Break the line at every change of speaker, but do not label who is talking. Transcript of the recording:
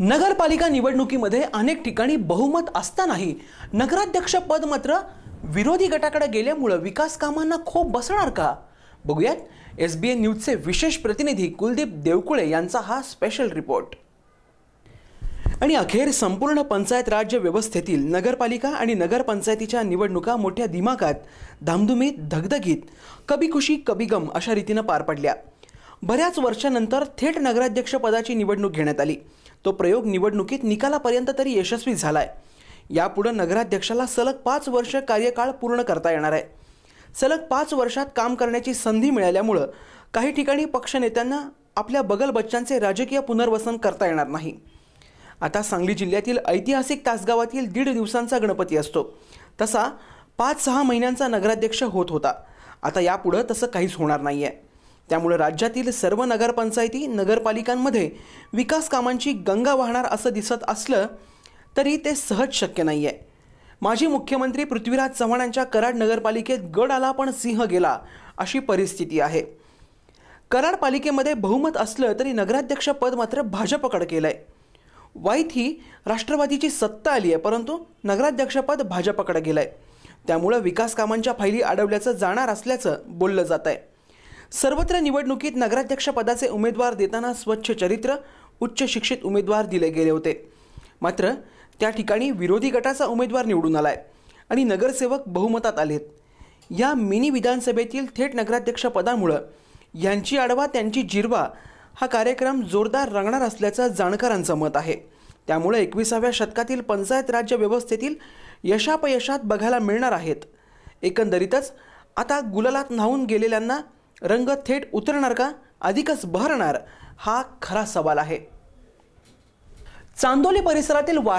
नगरपालिका निवडणुकीमध्ये अनेक ठिकाणी बहुमत असतानाही पद मात्र विरोधी गटाकडे गेल्यामुळं विकास कामांना खूप बसणार का बघूयात एस बी एन न्यूजचे विशेष प्रतिनिधी कुलदीप देवकुळे यांचा हा स्पेशल रिपोर्ट आणि अखेर संपूर्ण पंचायत राज्य व्यवस्थेतील नगरपालिका आणि नगरपंचायतीच्या निवडणुका मोठ्या दिमाकात धामधुमीत धगधगीत कभी खुशी कभी गम अशा रीतीनं पार पडल्या बऱ्याच वर्षानंतर थेट नगराध्यक्षपदाची निवडणूक घेण्यात आली तो प्रयोग निवडणुकीत निकालापर्यंत तरी यशस्वी झाला आहे यापुढे नगराध्यक्षाला सलग पाच वर्ष कार्यकाळ पूर्ण करता येणार आहे सलग पाच वर्षात काम करण्याची संधी मिळाल्यामुळं काही ठिकाणी पक्षनेत्यांना आपल्या बगल बच्चांचे राजकीय पुनर्वसन करता येणार नाही आता सांगली जिल्ह्यातील ऐतिहासिक तासगावातील दीड दिवसांचा गणपती असतो तसा पाच सहा महिन्यांचा नगराध्यक्ष होत होता आता यापुढं तसं काहीच होणार नाही आहे त्यामुळे राज्यातील सर्व नगरपंचायती नगरपालिकांमध्ये विकास कामांची गंगा वाहणार असं दिसत असलं तरी ते सहज शक्य नाही आहे माजी मुख्यमंत्री पृथ्वीराज चव्हाण यांच्या कराड नगरपालिकेत गड आला पण सिंह गेला अशी परिस्थिती आहे कराड पालिकेमध्ये बहुमत असलं तरी नगराध्यक्षपद मात्र भाजपकडे केलं आहे वाईट ही राष्ट्रवादीची सत्ता आली आहे परंतु नगराध्यक्षपद भाजपकडे गेलं आहे त्यामुळं विकास कामांच्या फायली अडवल्याचं जाणार असल्याचं बोललं जात आहे सर्वत्र निवडणुकीत नगराध्यक्षपदाचे उमेदवार देताना स्वच्छ चरित्र उच्च शिक्षित उमेदवार दिले गेले होते मात्र त्या ठिकाणी विरोधी गटाचा उमेदवार निवडून आलाय आणि नगरसेवक बहुमतात आलेत या मिनी विधानसभेतील थेट नगराध्यक्षपदामुळं यांची आडवा त्यांची जिरवा हा कार्यक्रम जोरदार रंगणार असल्याचं जाणकारांचं मत आहे त्यामुळे एकविसाव्या शतकातील पंचायत राज्य व्यवस्थेतील यशापयशात बघायला मिळणार आहेत एकंदरीतच आता गुलालात न्हावून गेलेल्यांना रंग थेट उतरणार का अधिकच बहरणार हा खरा सवाल आहे चांदोली परिसरातील वार